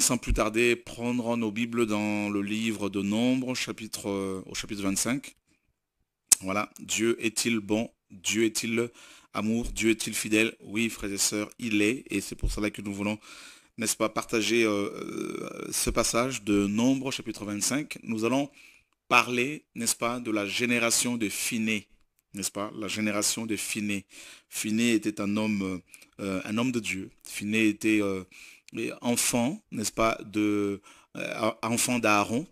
sans plus tarder prendre nos Bibles dans le livre de Nombre, chapitre, euh, au chapitre 25. Voilà, Dieu est-il bon Dieu est-il amour Dieu est-il fidèle Oui, frères et sœurs, il est, et c'est pour cela que nous voulons, n'est-ce pas, partager euh, euh, ce passage de Nombre, chapitre 25. Nous allons parler, n'est-ce pas, de la génération de Finé, n'est-ce pas La génération de Finé. Finé était un homme, un homme de Dieu. Finé était enfant, n'est-ce pas, de euh, enfant d'Aaron.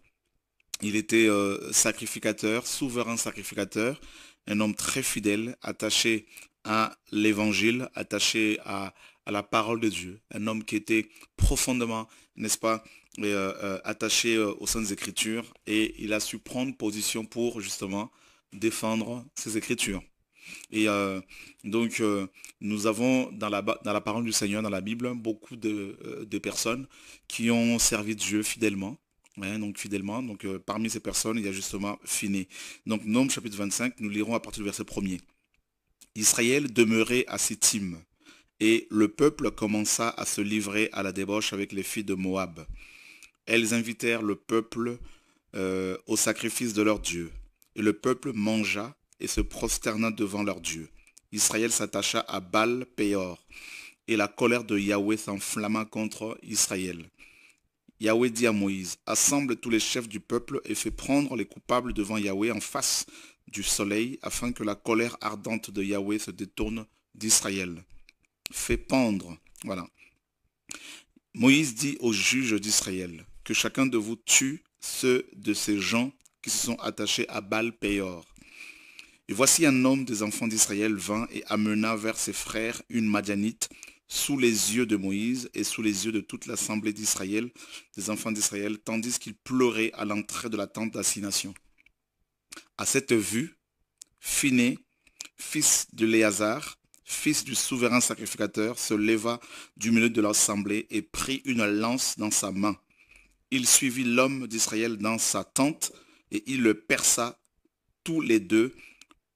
Il était euh, sacrificateur, souverain sacrificateur, un homme très fidèle, attaché à l'évangile, attaché à, la parole de Dieu, un homme qui était profondément, n'est-ce pas, euh, attaché aux saintes écritures, et il a su prendre position pour justement défendre ces écritures. Et euh, donc, euh, nous avons dans la, dans la parole du Seigneur, dans la Bible, beaucoup de, euh, personnes qui ont servi Dieu fidèlement. Hein, donc fidèlement, donc parmi ces personnes, il y a justement Finé. Donc Nombre chapitre 25, nous lirons à partir du verset 1er. Israël demeurait à Sittim, et le peuple commença à se livrer à la débauche avec les filles de Moab. Elles invitèrent le peuple au sacrifice de leur Dieu, et le peuple mangea et se prosterna devant leur Dieu. Israël s'attacha à Baal Péor, et la colère de Yahweh s'enflamma contre Israël. Yahweh dit à Moïse, Assemble tous les chefs du peuple et fais prendre les coupables devant Yahweh en face du soleil, afin que la colère ardente de Yahweh se détourne d'Israël. Fais pendre. Voilà. Moïse dit aux juges d'Israël, Que chacun de vous tue ceux de ces gens qui se sont attachés à Baal Péor. Et voici un homme des enfants d'Israël vint et amena vers ses frères une Madianite sous les yeux de Moïse et sous les yeux de toute l'assemblée d'Israël, des enfants d'Israël, tandis qu'il pleurait à l'entrée de la tente d'assignation. À cette vue, Phiné, fils de Léazar, fils du souverain sacrificateur, se leva du milieu de l'assemblée et prit une lance dans sa main. Il suivit l'homme d'Israël dans sa tente et il le perça tous les deux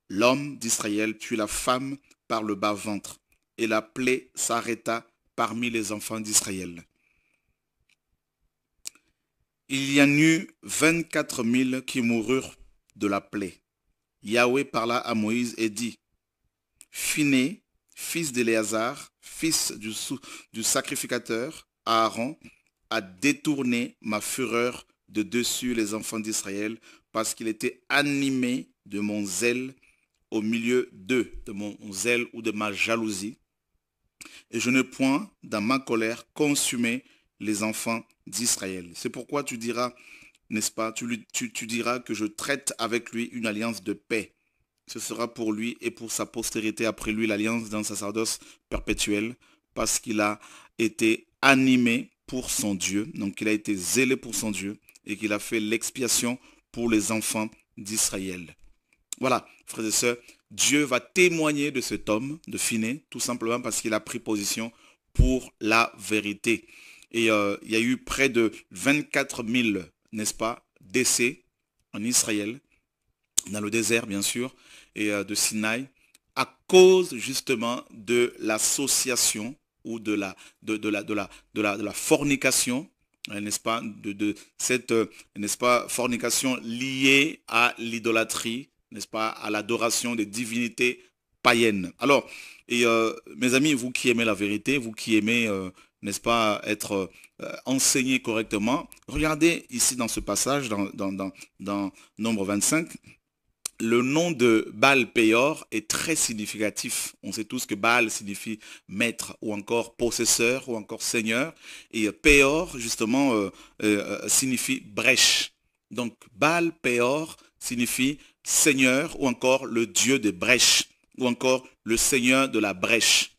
l'homme d'Israël tue la femme par le bas-ventre, et la plaie s'arrêta parmi les enfants d'Israël. Il y en eut vingt-quatre mille qui moururent de la plaie. Yahweh parla à Moïse et dit, Finé, fils d'Éléazar, fils du, du sacrificateur, Aaron, a détourné ma fureur de dessus les enfants d'Israël parce qu'il était animé de mon zèle au milieu d'eux, de mon zèle ou de ma jalousie. Et je ne point, dans ma colère, consumé les enfants d'Israël. C'est pourquoi tu diras, n'est-ce pas, tu, diras que je traite avec lui une alliance de paix. Ce sera pour lui et pour sa postérité après lui l'alliance d'un sacerdoce perpétuel, parce qu'il a été animé pour son Dieu, donc il a été zélé pour son Dieu, et qu'il a fait l'expiation pour les enfants d'Israël. Voilà, frères et sœurs, Dieu va témoigner de cet homme, de Finé, tout simplement parce qu'il a pris position pour la vérité. Et euh, il y a eu près de 24 000, n'est-ce pas, décès en Israël, dans le désert bien sûr, et euh, de Sinaï, à cause justement de l'association ou de la, de, de, la, fornication, euh, n'est-ce pas, de, de cette, n'est-ce pas, fornication liée à l'idolâtrie, n'est-ce pas, à l'adoration des divinités païennes. Alors, et, euh, mes amis, vous qui aimez la vérité, vous qui aimez, euh, n'est-ce pas, être euh, enseigné correctement, regardez ici dans ce passage, dans, dans, dans, dans Nombre 25, le nom de Baal Peor est très significatif. On sait tous que Baal signifie maître ou encore possesseur ou encore seigneur. Et Péor, justement, signifie brèche. Donc Baal Péor signifie Seigneur ou encore le Dieu des brèches ou encore le Seigneur de la brèche.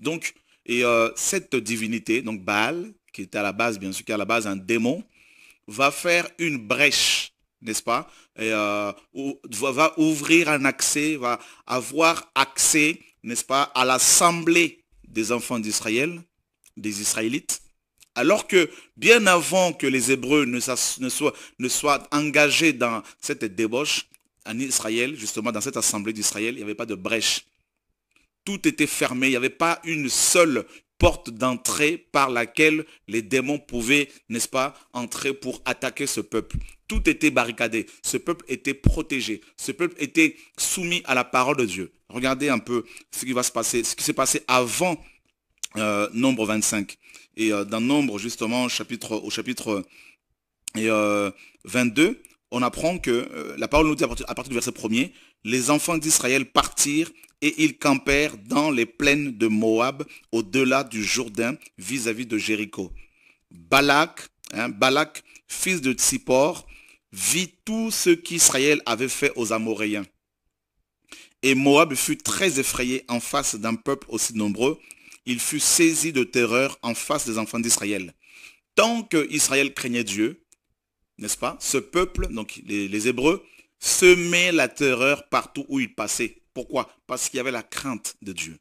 Donc, et euh, cette divinité, donc Baal, qui est à la base, bien sûr, qui à la base un démon, va faire une brèche, n'est-ce pas et, euh, va ouvrir un accès, va avoir accès, n'est-ce pas, à l'assemblée des enfants d'Israël, des Israélites, alors que bien avant que les Hébreux ne, soient, engagés dans cette débauche, en Israël, justement dans cette assemblée d'Israël, il n'y avait pas de brèche. Tout était fermé, il n'y avait pas une seule porte d'entrée par laquelle les démons pouvaient, n'est-ce pas, entrer pour attaquer ce peuple. Tout était barricadé, ce peuple était protégé, ce peuple était soumis à la parole de Dieu. Regardez un peu ce qui va se passer, ce qui s'est passé avant euh, Nombre 25. Et euh, dans Nombre, justement, chapitre, au chapitre et, 22, euh, on apprend que euh, la parole nous dit à partir, du verset 1er, les enfants d'Israël partirent et ils campèrent dans les plaines de Moab, au-delà du Jourdain, vis-à-vis de Jéricho. Balak, hein, Balak, fils de Tsippor, vit tout ce qu'Israël avait fait aux Amoréens. Et Moab fut très effrayé en face d'un peuple aussi nombreux il fut saisi de terreur en face des enfants d'Israël. Tant que Israël craignait Dieu, n'est-ce pas, ce peuple, donc les, Hébreux, semait la terreur partout où ils passaient. Pourquoi Parce qu'il y avait la crainte de Dieu.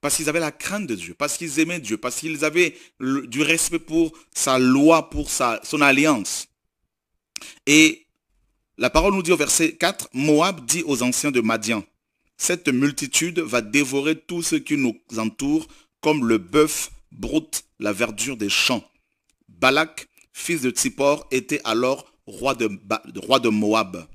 Parce qu'ils avaient la crainte de Dieu, parce qu'ils aimaient Dieu, parce qu'ils avaient du respect pour sa loi, pour son alliance. Et la parole nous dit au verset 4, Moab dit aux anciens de Madian, cette multitude va dévorer tout ce qui nous entoure comme le bœuf broute la verdure des champs. Balak, fils de Tsippor, était alors roi de, roi de Moab.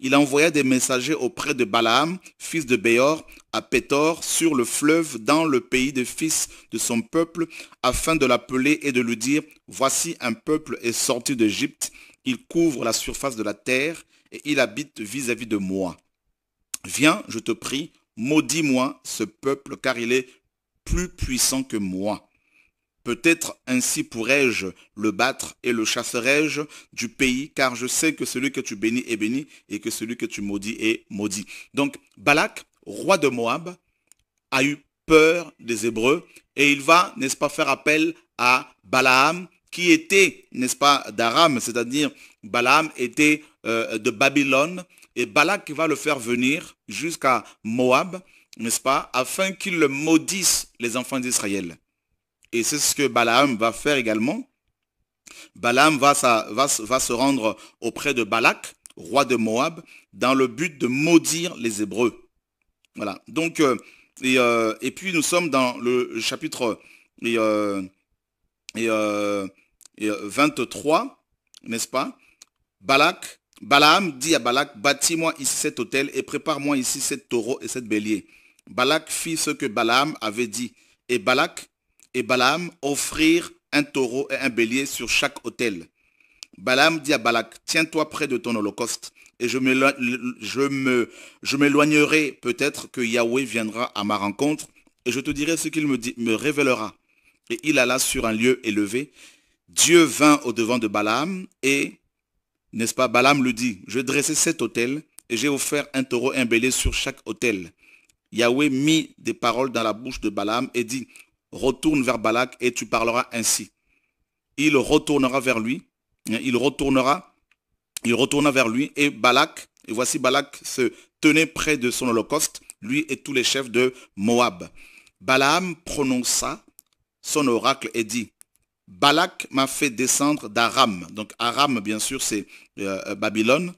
Il envoya des messagers auprès de Balaam, fils de Béor, à Pétor, sur le fleuve, dans le pays des fils de son peuple, afin de l'appeler et de lui dire, Voici un peuple est sorti d'Égypte, il couvre la surface de la terre, et il habite vis à -vis de moi. Viens, je te prie, maudis-moi ce peuple, car il est plus puissant que moi. Peut-être ainsi pourrais je le battre et le chasserai-je du pays, car je sais que celui que tu bénis est béni et que celui que tu maudis est maudit. Donc Balak, roi de Moab, a eu peur des Hébreux et il va, n'est-ce pas, faire appel à Balaam, qui était, n'est-ce pas, d'Aram, c'est-à-dire Balaam était euh, de Babylone, et Balak va le faire venir jusqu'à Moab, n'est-ce pas, afin qu'il le maudisse les enfants d'Israël. Et c'est ce que Balaam va faire également. Balaam va, se rendre auprès de Balak, roi de Moab, dans le but de maudire les Hébreux. Voilà. Donc, euh, euh, et, puis nous sommes dans le chapitre et, 23, euh, n'est-ce pas Balak Balaam dit à Balak, bâtis-moi ici cet hôtel et prépare-moi ici cet taureau et cet bélier. Balak fit ce que Balaam avait dit. Et Balak et Balaam offrirent un taureau et un bélier sur chaque hôtel. Balaam dit à Balak, tiens-toi près de ton holocauste, et je m'éloignerai je peut-être que Yahweh viendra à ma rencontre, et je te dirai ce qu'il me, me révélera. Et il alla sur un lieu élevé. Dieu vint au devant de Balaam, et n'est-ce pas Balaam le dit, je dressais cet autel et j'ai offert un taureau imbellé sur chaque autel. Yahweh mit des paroles dans la bouche de Balaam et dit, retourne vers Balak et tu parleras ainsi. Il retournera vers lui, hein, il retournera, il retourna vers lui et Balak, et voici Balak se tenait près de son holocauste, lui et tous les chefs de Moab. Balaam prononça son oracle et dit, Balak m'a fait descendre d'Aram. Donc Aram, bien sûr, c'est euh, euh, Babylone.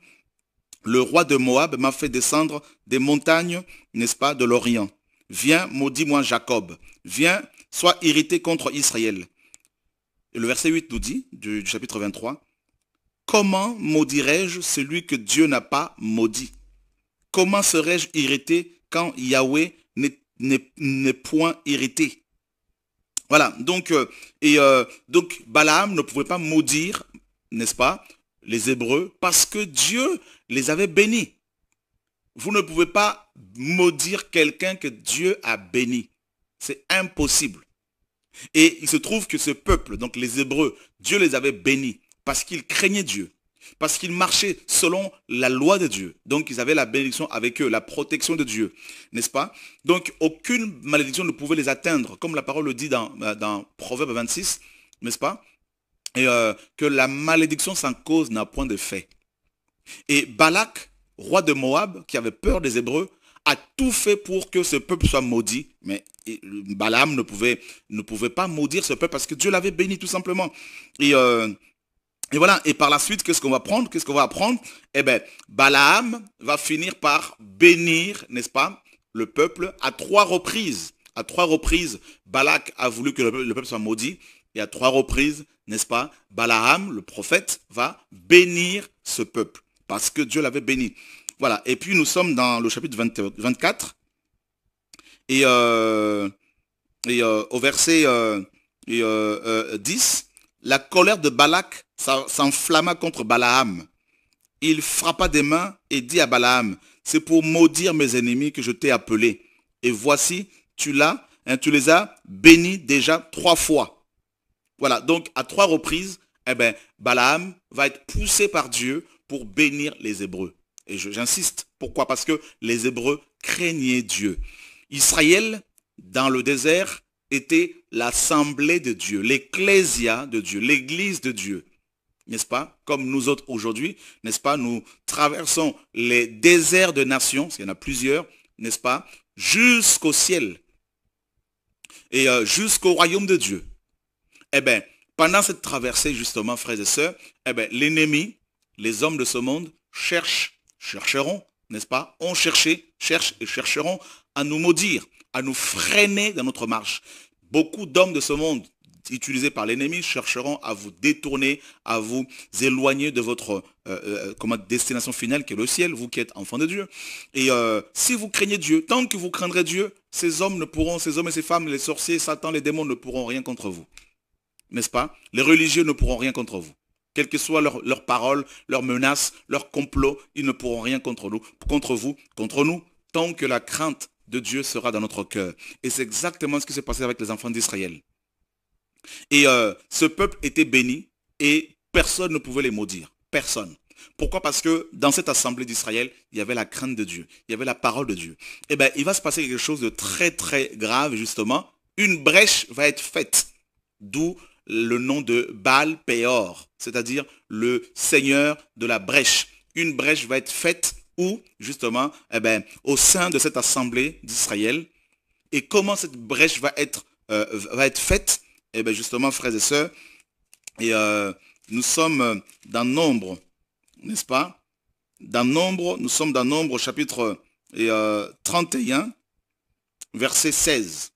Le roi de Moab m'a fait descendre des montagnes, n'est-ce pas, de l'Orient. Viens, maudis-moi Jacob. Viens, sois irrité contre Israël. Et le verset 8 nous dit, du, chapitre 23, Comment maudirais je celui que Dieu n'a pas maudit Comment serais-je irrité quand Yahweh n'est point irrité voilà, donc, euh, et euh, donc Balaam ne pouvait pas maudire, n'est-ce pas, les Hébreux, parce que Dieu les avait bénis. Vous ne pouvez pas maudire quelqu'un que Dieu a béni. C'est impossible. Et il se trouve que ce peuple, donc les Hébreux, Dieu les avait bénis parce qu'ils craignaient Dieu. Parce qu'ils marchaient selon la loi de Dieu. Donc ils avaient la bénédiction avec eux, la protection de Dieu. N'est-ce pas Donc aucune malédiction ne pouvait les atteindre, comme la parole le dit dans, Proverbe 26, n'est-ce pas Et euh, que la malédiction sans cause n'a point de fait. Et Balak, roi de Moab, qui avait peur des Hébreux, a tout fait pour que ce peuple soit maudit. Mais Balaam ne pouvait, ne pouvait pas maudire ce peuple parce que Dieu l'avait béni tout simplement. Et euh, et voilà, et par la suite, qu'est-ce qu'on va prendre Qu'est-ce qu'on va apprendre Eh bien, Balaam va finir par bénir, n'est-ce pas, le peuple à trois reprises. À trois reprises, Balak a voulu que le peuple soit maudit. Et à trois reprises, n'est-ce pas, Balaam, le prophète, va bénir ce peuple. Parce que Dieu l'avait béni. Voilà, et puis nous sommes dans le chapitre 24. Et, euh, euh, au verset 10, euh, la colère de Balak s'enflamma contre Balaam. Il frappa des mains et dit à Balaam, c'est pour maudire mes ennemis que je t'ai appelé. Et voici, tu l'as, hein, tu les as bénis déjà trois fois. Voilà, donc à trois reprises, eh ben, Balaam va être poussé par Dieu pour bénir les Hébreux. Et j'insiste, pourquoi Parce que les Hébreux craignaient Dieu. Israël, dans le désert, était l'assemblée de Dieu, l'ecclésia de Dieu, l'église de Dieu n'est-ce pas Comme nous autres aujourd'hui, n'est-ce pas Nous traversons les déserts de nations, parce qu'il y en a plusieurs, n'est-ce pas Jusqu'au ciel et euh, jusqu'au royaume de Dieu. Eh bien, pendant cette traversée, justement, frères et sœurs, eh bien, l'ennemi, les hommes de ce monde cherchent, chercheront, n'est-ce pas Ont cherché, cherchent et chercheront à nous maudire, à nous freiner dans notre marche. Beaucoup d'hommes de ce monde, utilisés par l'ennemi chercheront à vous détourner, à vous éloigner de votre euh, euh, destination finale qui est le ciel, vous qui êtes enfant de Dieu. Et euh, si vous craignez Dieu, tant que vous craindrez Dieu, ces hommes ne pourront, ces hommes et ces femmes, les sorciers, Satan, les démons ne pourront rien contre vous. N'est-ce pas Les religieux ne pourront rien contre vous. Quelles que soient leurs leur paroles, leurs menaces, leurs complots, ils ne pourront rien contre nous, contre vous, contre nous, tant que la crainte de Dieu sera dans notre cœur. Et c'est exactement ce qui s'est passé avec les enfants d'Israël. Et euh, ce peuple était béni et personne ne pouvait les maudire. Personne. Pourquoi Parce que dans cette assemblée d'Israël, il y avait la crainte de Dieu, il y avait la parole de Dieu. Eh bien, il va se passer quelque chose de très très grave, justement. Une brèche va être faite, d'où le nom de Baal Peor, c'est-à-dire le seigneur de la brèche. Une brèche va être faite où, justement, eh ben, au sein de cette assemblée d'Israël. Et comment cette brèche va être, euh, va être faite eh bien justement, frères et sœurs, euh, nous sommes dans Nombre, n'est-ce pas Dans Nombre, nous sommes dans Nombre chapitre 31, euh, verset 16.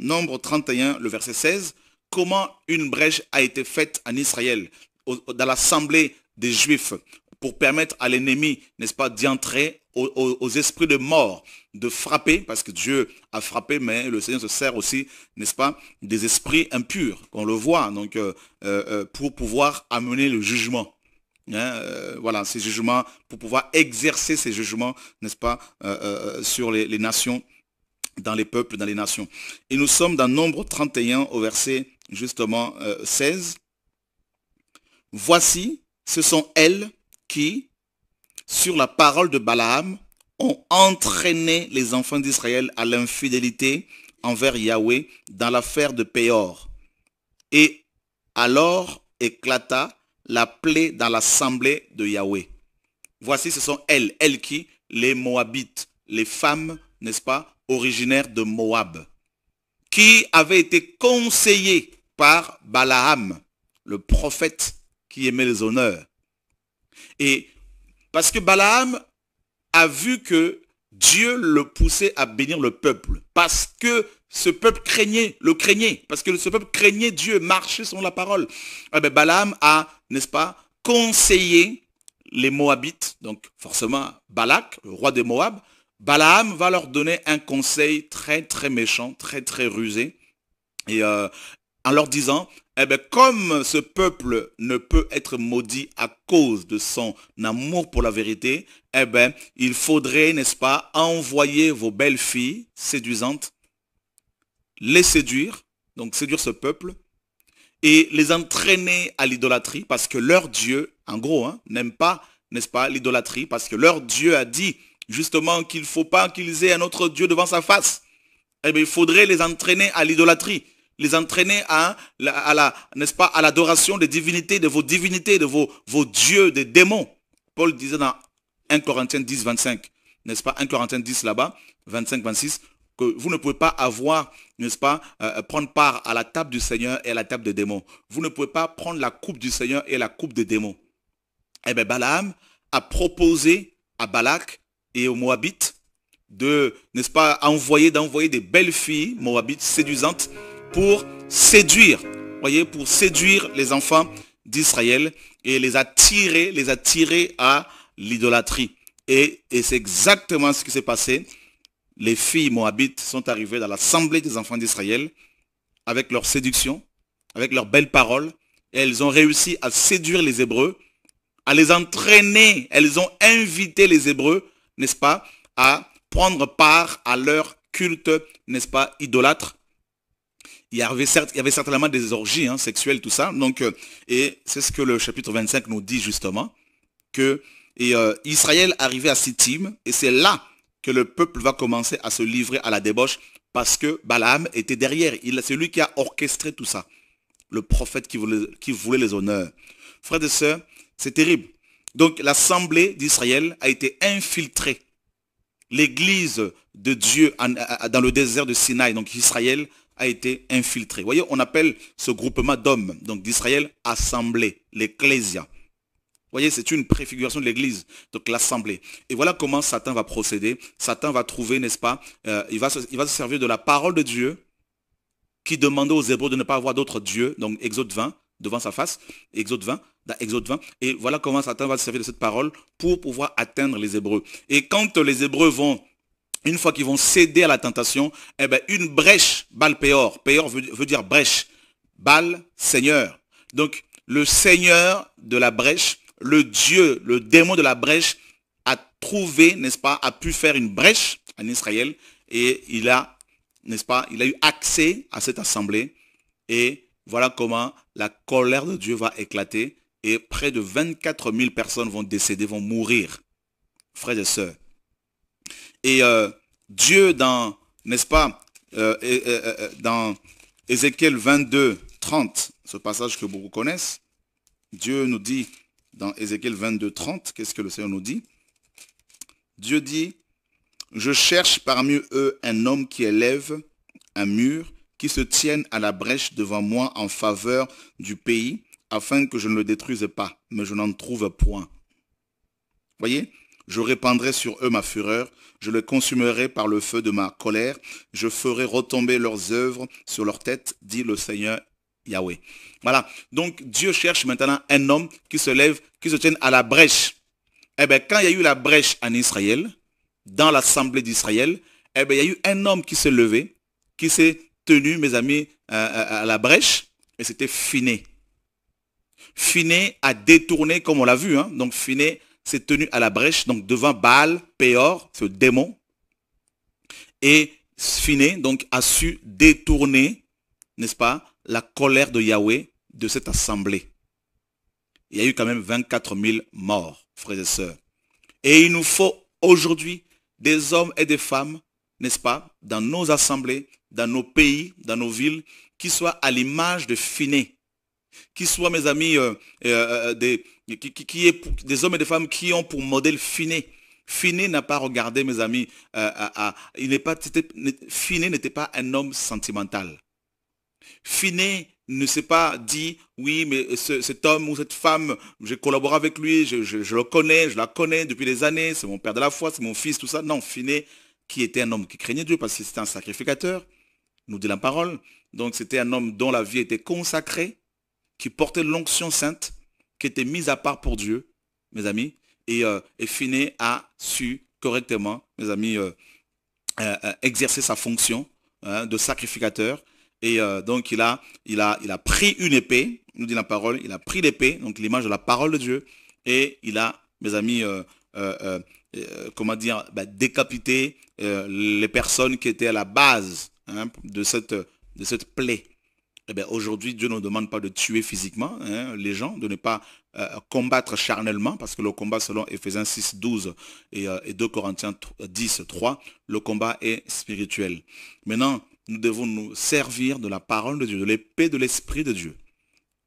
Nombre 31, le verset 16. Comment une brèche a été faite en Israël, dans l'assemblée des Juifs, pour permettre à l'ennemi, n'est-ce pas, d'y entrer aux esprits de mort de frapper, parce que Dieu a frappé, mais le Seigneur se sert aussi, n'est-ce pas, des esprits impurs, qu'on le voit, donc, euh, euh, euh, pour pouvoir amener le jugement. Hein, voilà, ces jugements, pour pouvoir exercer ces jugements, n'est-ce pas, sur les, nations, dans les peuples, dans les nations. Et nous sommes dans Nombre 31 au verset justement 16. Voici, ce sont elles qui, sur la parole de Balaam, ont entraîné les enfants d'Israël à l'infidélité envers Yahweh dans l'affaire de Péor. Et alors éclata la plaie dans l'assemblée de Yahweh. Voici, ce sont elles, elles qui, les Moabites, les femmes, n'est-ce pas, originaires de Moab, qui avaient été conseillées par Balaam, le prophète qui aimait les honneurs. Et parce que Balaam a vu que Dieu le poussait à bénir le peuple parce que ce peuple craignait, le craignait, parce que ce peuple craignait Dieu, marchait selon la parole. Ah ben, Balaam a, n'est-ce pas, conseillé les Moabites, donc forcément Balak, le roi des Moab. Balaam va leur donner un conseil très très méchant, très très rusé, et euh, en leur disant, eh bien, comme ce peuple ne peut être maudit à cause de son amour pour la vérité, eh bien, il faudrait, n'est-ce pas, envoyer vos belles filles séduisantes, les séduire, donc séduire ce peuple, et les entraîner à l'idolâtrie, parce que leur Dieu, en gros, hein, n'aime pas, n'est-ce pas, l'idolâtrie, parce que leur Dieu a dit justement qu'il ne faut pas qu'ils aient un autre Dieu devant sa face. Eh bien, il faudrait les entraîner à l'idolâtrie les entraîner à, la, n'est-ce pas, à l'adoration des divinités, de vos divinités, de vos, vos dieux, des démons. Paul disait dans 1 Corinthiens 10, 25, n'est-ce pas, 1 Corinthiens 10 là-bas, 25, 26, que vous ne pouvez pas avoir, n'est-ce pas, euh, euh, prendre part à la table du Seigneur et à la table des démons. Vous ne pouvez pas prendre la coupe du Seigneur et la coupe des démons. Eh bien, Balaam a proposé à Balak et aux Moabites de, n'est-ce pas, envoyer, d'envoyer des belles filles moabites séduisantes pour séduire, voyez, pour séduire les enfants d'Israël et les attirer, les attirer à l'idolâtrie. Et, c'est exactement ce qui s'est passé. Les filles moabites sont arrivées dans l'assemblée des enfants d'Israël avec leur séduction, avec leurs belles paroles. elles ont réussi à séduire les Hébreux, à les entraîner. Elles ont invité les Hébreux, n'est-ce pas, à prendre part à leur culte, n'est-ce pas, idolâtre il y avait, certainement des orgies hein, sexuelles, tout ça. Donc, euh, et c'est ce que le chapitre 25 nous dit justement, que et, euh, Israël arrivait à Sittim, et c'est là que le peuple va commencer à se livrer à la débauche, parce que Balaam était derrière. C'est lui qui a orchestré tout ça. Le prophète qui voulait, les honneurs. Frères et sœurs, c'est terrible. Donc l'assemblée d'Israël a été infiltrée. L'église de Dieu dans le désert de Sinaï, donc Israël, a été infiltré. voyez, on appelle ce groupement d'hommes, donc d'Israël, assemblée, l'ecclésia. voyez, c'est une préfiguration de l'Église, donc l'assemblée. Et voilà comment Satan va procéder. Satan va trouver, n'est-ce pas, euh, il, va il va se servir de la parole de Dieu qui demandait aux Hébreux de ne pas avoir d'autres dieux, donc Exode 20, devant sa face, Exode 20, dans Exode 20. Et voilà comment Satan va se servir de cette parole pour pouvoir atteindre les Hébreux. Et quand les Hébreux vont une fois qu'ils vont céder à la tentation, eh ben, une brèche, bal peor, Péor veut, dire brèche, bal Seigneur. Donc, le Seigneur de la brèche, le Dieu, le démon de la brèche, a trouvé, n'est-ce pas, a pu faire une brèche en Israël, et il a, n'est-ce pas, il a eu accès à cette assemblée, et voilà comment la colère de Dieu va éclater, et près de 24 000 personnes vont décéder, vont mourir, frères et sœurs. Et euh, Dieu, dans, n'est-ce pas, euh, euh, dans Ézéchiel 22, 30, ce passage que beaucoup connaissent, Dieu nous dit dans Ézéchiel 22, 30, qu'est-ce que le Seigneur nous dit Dieu dit, je cherche parmi eux un homme qui élève un mur, qui se tienne à la brèche devant moi en faveur du pays, afin que je ne le détruise pas, mais je n'en trouve point. Voyez je répandrai sur eux ma fureur, je les consumerai par le feu de ma colère, je ferai retomber leurs œuvres sur leur tête, dit le Seigneur Yahweh. Voilà. Donc Dieu cherche maintenant un homme qui se lève, qui se tienne à la brèche. Eh bien, quand il y a eu la brèche en Israël, dans l'assemblée d'Israël, eh bien, il y a eu un homme qui s'est levé, qui s'est tenu, mes amis, à, la brèche, et c'était Finé. Finé a détourné, comme on l'a vu, hein, donc Finé s'est tenu à la brèche, donc devant Baal, Péor, ce démon, et Finé donc, a su détourner, n'est-ce pas, la colère de Yahweh de cette assemblée. Il y a eu quand même 24 000 morts, frères et sœurs. Et il nous faut aujourd'hui des hommes et des femmes, n'est-ce pas, dans nos assemblées, dans nos pays, dans nos villes, qui soient à l'image de Finé, qui soient, mes amis, euh, euh, euh, des, qui, est des hommes et des femmes qui ont pour modèle Finet. Finet n'a pas regardé, mes amis, euh, euh, euh, il n'est pas, Finet n'était pas un homme sentimental. Finet ne s'est pas dit, oui, mais cet homme ou cette femme, j'ai collaboré avec lui, je, je, le connais, je la connais depuis des années, c'est mon père de la foi, c'est mon fils, tout ça. Non, Finet, qui était un homme qui craignait Dieu parce que c'était un sacrificateur, nous dit la parole. Donc c'était un homme dont la vie était consacrée, qui portait l'onction sainte, qui était mise à part pour Dieu, mes amis, et, euh, a su correctement, mes amis, euh, euh, euh, exercer sa fonction hein, de sacrificateur. Et donc il a, il, a, il a pris une épée, nous dit la parole, il a pris l'épée, donc l'image de la parole de Dieu, et il a, mes amis, comment dire, bah, décapité les personnes qui étaient à la base hein, de, cette, de cette plaie eh aujourd'hui, Dieu ne demande pas de tuer physiquement hein, les gens, de ne pas euh, combattre charnellement, parce que le combat selon Ephésiens 6, 12 et, euh, et 2 Corinthiens 10, 3, euh, le combat est spirituel. Maintenant, nous devons nous servir de la parole de Dieu, de l'épée de l'Esprit de Dieu,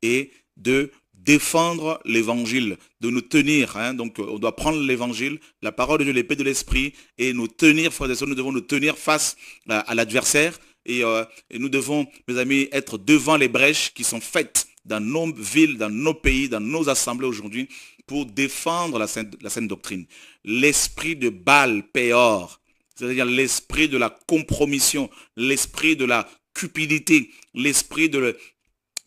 et de défendre l'évangile, de nous tenir. Hein. donc on doit prendre l'évangile, la parole de Dieu, l'épée de l'esprit, et nous tenir, frères et sœurs, nous devons nous tenir face à l'adversaire, euh, et, nous devons, mes amis, être devant les brèches qui sont faites dans nos villes, dans nos pays, dans nos assemblées aujourd'hui, pour défendre la sainte, doctrine. L'esprit de Baal Péor, c'est-à-dire l'esprit de la compromission, l'esprit de la cupidité, l'esprit de,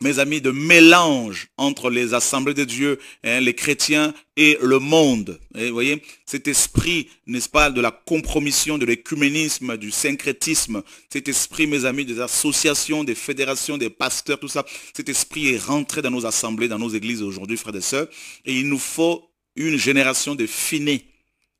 mes amis, de mélange entre les assemblées de Dieu, hein, les chrétiens et le monde. Et vous voyez, cet esprit, n'est-ce pas, de la compromission, de l'écuménisme, du syncrétisme, cet esprit, mes amis, des associations, des fédérations, des pasteurs, tout ça, cet esprit est rentré dans nos assemblées, dans nos églises aujourd'hui, frères et sœurs. Et il nous faut une génération de finés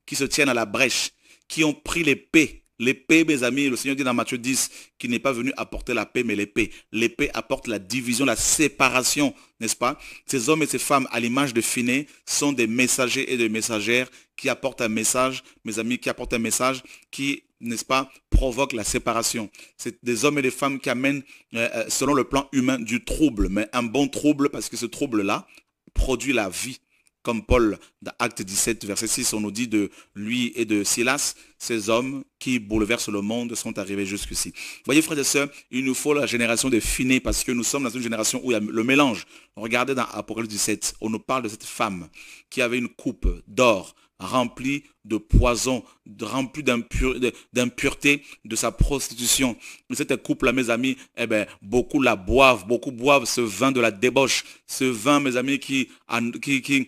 qui se tiennent à la brèche, qui ont pris l'épée L'épée, mes amis, le Seigneur dit dans Matthieu 10 qu'il n'est pas venu apporter la paix, mais l'épée. L'épée apporte la division, la séparation, n'est-ce pas Ces hommes et ces femmes, à l'image de Finé, sont des messagers et des messagères qui apportent un message, mes amis, qui apportent un message qui, n'est-ce pas, provoque la séparation. C'est des hommes et des femmes qui amènent, euh, euh, selon le plan humain, du trouble, mais un bon trouble, parce que ce trouble-là produit la vie comme Paul dans Acte 17, verset 6, on nous dit de lui et de Silas, ces hommes qui bouleversent le monde sont arrivés jusqu'ici. Voyez frères et sœurs, il nous faut la génération de finés parce que nous sommes dans une génération où il y a le mélange. Regardez dans Apocalypse 17, on nous parle de cette femme qui avait une coupe d'or remplie de poison, remplie d'impureté de sa prostitution. Cette coupe là mes amis, eh ben, beaucoup la boivent, beaucoup boivent ce vin de la débauche, ce vin, mes amis, qui, qui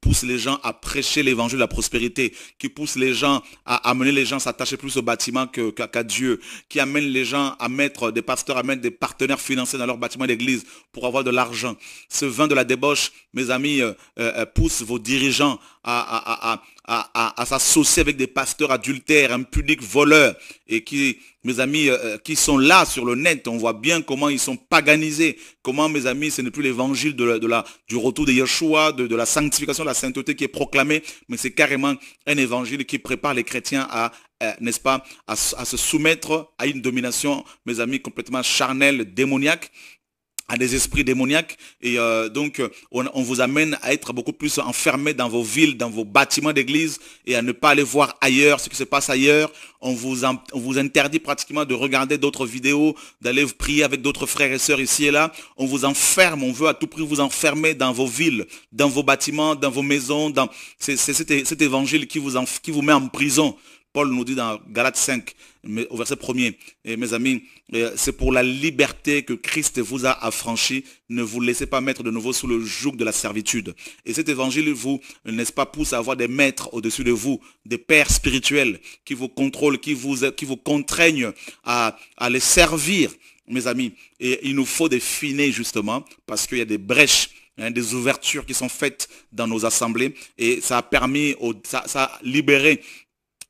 pousse les gens à prêcher l'évangile de la prospérité, qui pousse les gens à amener les gens à s'attacher plus au bâtiment qu'à Dieu, qui amène les gens à mettre des pasteurs, à mettre des partenaires financiers dans leur bâtiment d'église pour avoir de l'argent. Ce vin de la débauche, mes amis, euh, euh, euh, pousse vos dirigeants à, à, s'associer avec des pasteurs adultères, public voleur, et qui, mes amis, euh, euh, qui sont là sur le net, on voit bien comment ils sont paganisés, comment, mes amis, ce n'est plus l'évangile de, la, du retour de Yeshua, de, la sanctification, de la sainteté qui est proclamée, mais c'est carrément un évangile qui prépare les chrétiens à, euh, n'est-ce pas, à, à se soumettre à une domination, mes amis, complètement charnelle, démoniaque, à des esprits démoniaques et euh, donc euh, on, vous amène à être beaucoup plus enfermé dans vos villes, dans vos bâtiments d'église et à ne pas aller voir ailleurs ce qui se passe ailleurs. On vous, vous interdit pratiquement de regarder d'autres vidéos, d'aller prier avec d'autres frères et sœurs ici et là. On vous enferme, on veut à tout prix vous enfermer dans vos villes, dans vos bâtiments, dans vos maisons. Dans... C'est cet évangile qui vous, qui vous met en prison. Paul nous dit dans Galates 5, au verset 1er, mes amis, euh, c'est pour la liberté que Christ vous a affranchi. Ne vous laissez pas mettre de nouveau sous le joug de la servitude. Et cet évangile vous, n'est-ce pas, pousse à avoir des maîtres au-dessus de vous, des pères spirituels qui vous contrôlent, qui vous, qui vous contraignent à, les servir, mes amis. Et il nous faut des justement, parce qu'il y a des brèches hein, des ouvertures qui sont faites dans nos assemblées et ça a permis, ça a libéré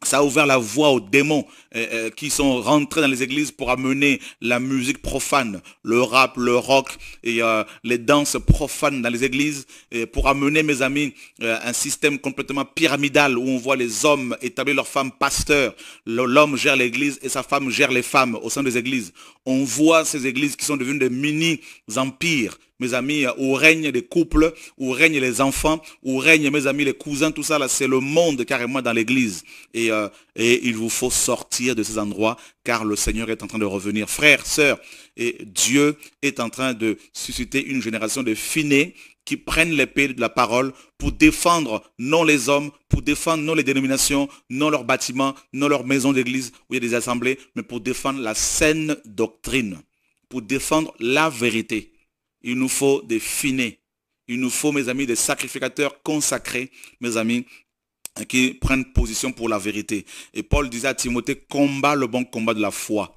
ça a ouvert la voie aux démons euh, euh, qui sont rentrés dans les églises pour amener la musique profane, le rap, le rock et euh, les danses profanes dans les églises, pour amener, mes amis, un système complètement pyramidal où on voit les hommes établir leurs femmes pasteurs, l'homme gère l'église et sa femme gère les femmes au sein des églises. On voit ces églises qui sont devenues des mini-empires mes amis, où règnent les couples, où règnent les enfants, où règnent, mes amis, les cousins, tout ça, là, c'est le monde carrément dans l'église. Et, euh, et il vous faut sortir de ces endroits, car le Seigneur est en train de revenir. Frères, sœurs, et Dieu est en train de susciter une génération de finés qui prennent l'épée de la parole pour défendre non les hommes, pour défendre non les dénominations, non leurs bâtiments, non leurs maisons d'église où il y a des assemblées, mais pour défendre la saine doctrine, pour défendre la vérité. Il nous faut des finés. Il nous faut, mes amis, des sacrificateurs consacrés, mes amis, qui prennent position pour la vérité. Et Paul disait à Timothée, combat le bon combat de la foi.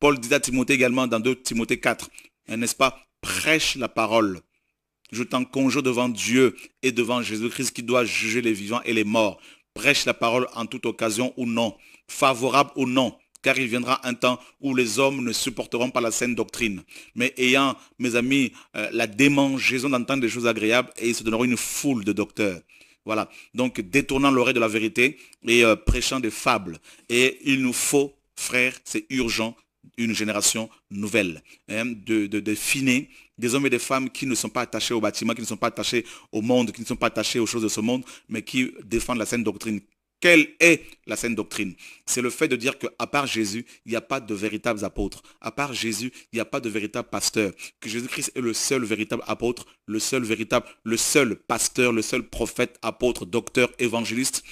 Paul disait à Timothée également dans 2 Timothée 4, hein, n'est-ce pas, prêche la parole. Je t'en conjure devant Dieu et devant Jésus-Christ qui doit juger les vivants et les morts. Prêche la parole en toute occasion ou non, favorable ou non car il viendra un temps où les hommes ne supporteront pas la saine doctrine, mais ayant, mes amis, euh, la démangeaison d'entendre des choses agréables, et ils se donneront une foule de docteurs. Voilà, donc détournant l'oreille de la vérité et euh, prêchant des fables. Et il nous faut, frères, c'est urgent, une génération nouvelle, hein, de, de, des hommes et des femmes qui ne sont pas attachés au bâtiment, qui ne sont pas attachés au monde, qui ne sont pas attachés aux choses de ce monde, mais qui défendent la saine doctrine, quelle est la sainte doctrine C'est le fait de dire qu'à part Jésus, il n'y a pas de véritables apôtres. À part Jésus, il n'y a pas de véritables pasteurs. Que Jésus-Christ est le seul véritable apôtre, le seul véritable, le seul pasteur, le seul prophète, apôtre, docteur, évangéliste,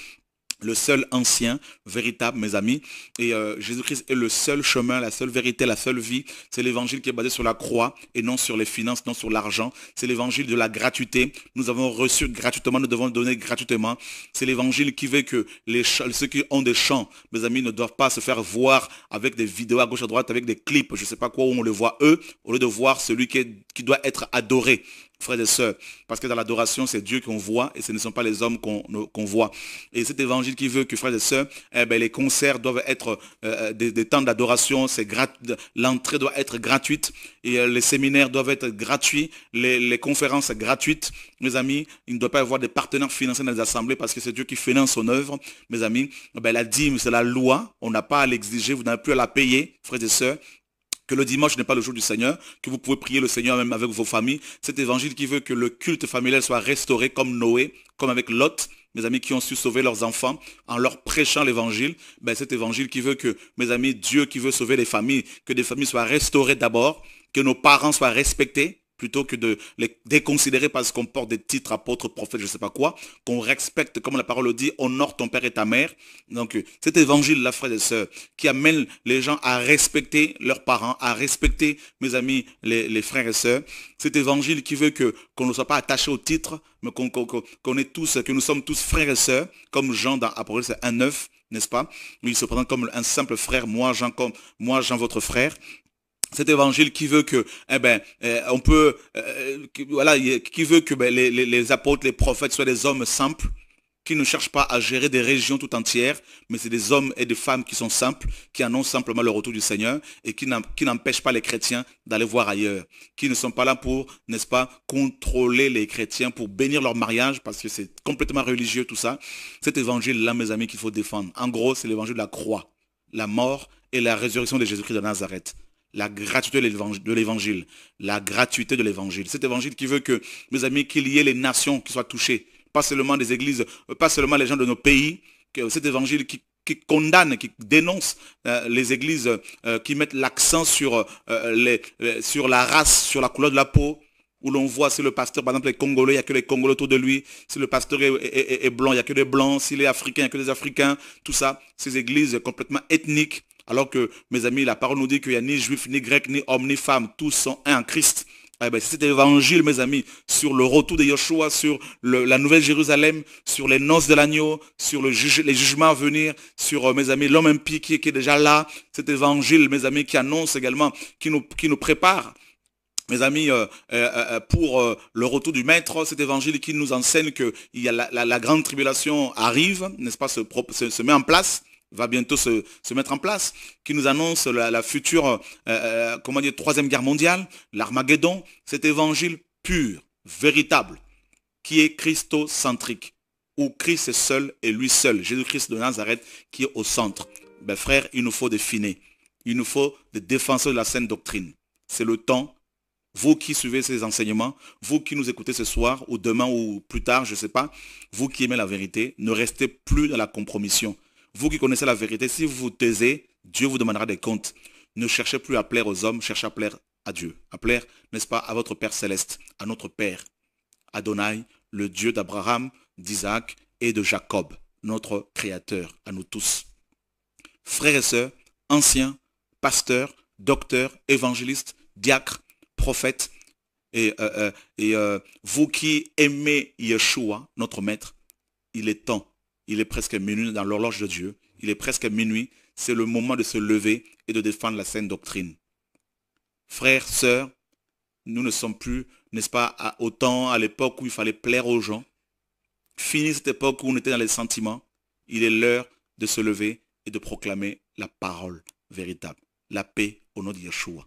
le seul ancien, véritable, mes amis. Et euh, Jésus-Christ est le seul chemin, la seule vérité, la seule vie. C'est l'évangile qui est basé sur la croix et non sur les finances, non sur l'argent. C'est l'évangile de la gratuité. Nous avons reçu gratuitement, nous devons donner gratuitement. C'est l'évangile qui veut que ceux qui ont des chants, mes amis, ne doivent pas se faire voir avec des vidéos à gauche, à droite, avec des clips, je ne sais pas quoi, où on le voit eux, au lieu de voir celui qui doit être adoré frères et sœurs. Parce que dans l'adoration, c'est Dieu qu'on voit et ce ne sont pas les hommes qu'on voit. Et cet évangile qui veut que, frères et sœurs, eh ben, les concerts doivent être euh, euh, des, temps d'adoration, l'entrée doit être gratuite, et, euh, les séminaires doivent être gratuits, les, conférences gratuites. Mes amis, il ne doit pas y avoir des partenaires financiers dans les assemblées parce que c'est Dieu qui finance son œuvre. Mes amis, eh ben, la dîme, c'est la loi. On n'a pas à l'exiger, vous n'avez plus à la payer, frères et sœurs que le dimanche n'est pas le jour du Seigneur, que vous pouvez prier le Seigneur même avec vos familles. Cet évangile qui veut que le culte familial soit restauré comme Noé, comme avec Lot, mes amis qui ont su sauver leurs enfants en leur prêchant l'évangile, ben cet évangile qui veut que, mes amis, Dieu qui veut sauver les familles, que des familles soient restaurées d'abord, que nos parents soient respectés, plutôt que de les déconsidérer parce qu'on porte des titres apôtres, prophètes, je ne sais pas quoi, qu'on respecte, comme la parole le dit, honore ton père et ta mère. Donc euh, cet évangile, la frères et sœurs, qui amène les gens à respecter leurs parents, à respecter, mes amis, les, frères et sœurs, cet évangile qui veut que qu'on ne soit pas attaché au titre, mais qu'on est tous, que nous sommes tous frères et sœurs, comme Jean dans Apocalypse 1.9, n'est-ce pas Il se présente comme un simple frère, moi Jean, comme, moi Jean votre frère cet évangile qui veut que eh ben eh, on peut euh, qui veut que ben, les, les, apôtres les prophètes soient des hommes simples qui ne cherchent pas à gérer des régions tout entières mais c'est des hommes et des femmes qui sont simples qui annoncent simplement le retour du Seigneur et qui n'empêchent pas les chrétiens d'aller voir ailleurs qui ne sont pas là pour n'est-ce pas contrôler les chrétiens pour bénir leur mariage parce que c'est complètement religieux tout ça cet évangile là mes amis qu'il faut défendre en gros c'est l'évangile de la croix la mort et la résurrection de Jésus-Christ de Nazareth la gratuité de l'évangile, la gratuité de l'évangile. Cet évangile qui veut que, mes amis, qu'il y ait les nations qui soient touchées, pas seulement des églises, euh, pas seulement les gens de nos pays, cet évangile qui condamne, qui dénonce euh, les églises euh, qui mettent l'accent sur, les, sur la race, sur la couleur de la peau, où l'on voit si le pasteur, par exemple, est congolais, il n'y a que les congolais autour de lui, si le pasteur est, blanc, il n'y a que des blancs, s'il est africain, il n'y a que des africains, tout ça, ces églises complètement ethniques, alors que, mes amis, la parole nous dit qu'il n'y a ni juif, ni grec, ni homme, ni femme. Tous sont un en Christ. Eh ben, c'est cet évangile, mes amis, sur le retour de Yeshua, sur la nouvelle Jérusalem, sur les noces de l'agneau, sur les jugements à venir, sur, euh, mes amis, l'homme impie qui, est déjà là, cet évangile, mes amis, qui annonce également, qui nous, prépare mes amis, euh, euh, pour le retour du Maître, cet évangile qui nous enseigne que a la, grande tribulation arrive, n'est-ce pas, se met en place va bientôt se, mettre en place, qui nous annonce la, future, euh, euh, comment dire, troisième guerre mondiale, l'Armageddon, cet évangile pur, véritable, qui est christocentrique, où Christ est seul et lui seul, Jésus-Christ de Nazareth qui est au centre. Ben frère, il nous faut des il nous faut des défenseurs de la sainte doctrine. C'est le temps, vous qui suivez ces enseignements, vous qui nous écoutez ce soir ou demain ou plus tard, je ne sais pas, vous qui aimez la vérité, ne restez plus dans la compromission. Vous qui connaissez la vérité, si vous vous taisez, Dieu vous demandera des comptes. Ne cherchez plus à plaire aux hommes, cherchez à plaire à Dieu, à plaire, n'est-ce pas, à votre Père céleste, à notre Père, Adonai, le Dieu d'Abraham, d'Isaac et de Jacob, notre Créateur, à nous tous. Frères et sœurs, anciens, pasteurs, docteurs, évangélistes, diacres, prophètes, et, euh, euh, euh, vous qui aimez Yeshua, notre Maître, il est temps il est presque minuit dans l'horloge de Dieu. Il est presque minuit. C'est le moment de se lever et de défendre la Sainte doctrine. Frères, sœurs, nous ne sommes plus, n'est-ce pas, à, autant à l'époque où il fallait plaire aux gens. Fini cette époque où on était dans les sentiments. Il est l'heure de se lever et de proclamer la parole véritable, la paix au nom de Yeshua.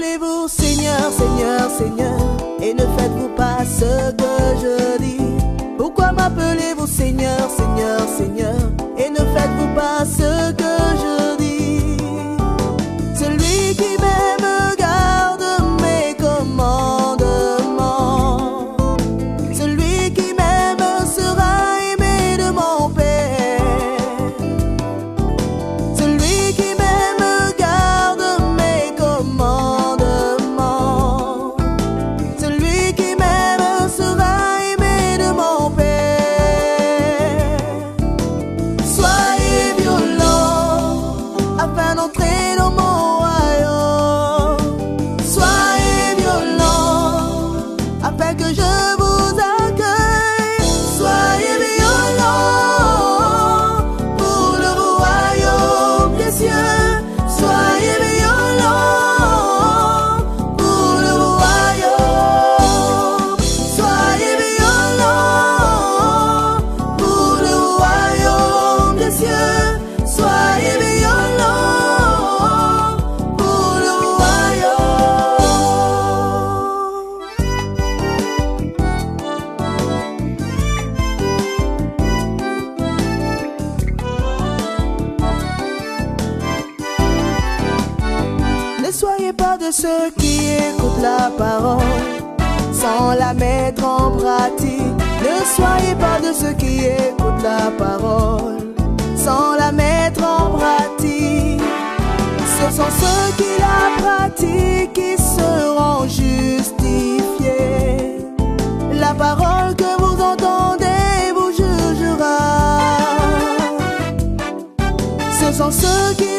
Appelez-vous Seigneur, Seigneur, Seigneur, et ne faites-vous pas ce que je dis. Pourquoi m'appelez-vous Seigneur, Seigneur, Seigneur, et ne faites-vous pas ce que je dis. ceux qui écoutent la parole sans la mettre en pratique. Ne soyez pas de ceux qui écoutent la parole sans la mettre en pratique. Ce sont ceux qui la pratiquent qui seront justifiés. La parole que vous entendez vous jugera. Ce sont ceux qui